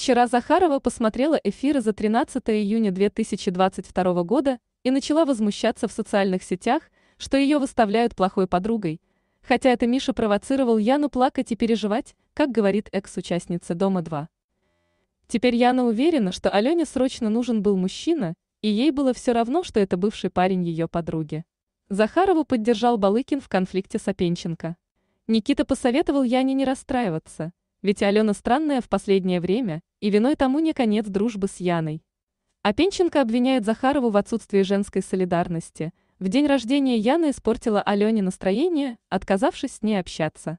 Вчера Захарова посмотрела эфиры за 13 июня 2022 года и начала возмущаться в социальных сетях, что ее выставляют плохой подругой. Хотя это Миша провоцировал Яну плакать и переживать, как говорит экс-участница «Дома-2». Теперь Яна уверена, что Алене срочно нужен был мужчина, и ей было все равно, что это бывший парень ее подруги. Захарову поддержал Балыкин в конфликте с Опенченко. Никита посоветовал Яне не расстраиваться, ведь Алена странная в последнее время, и виной тому не конец дружбы с Яной. Опенченко обвиняет Захарову в отсутствии женской солидарности. В день рождения Яна испортила Алене настроение, отказавшись с ней общаться.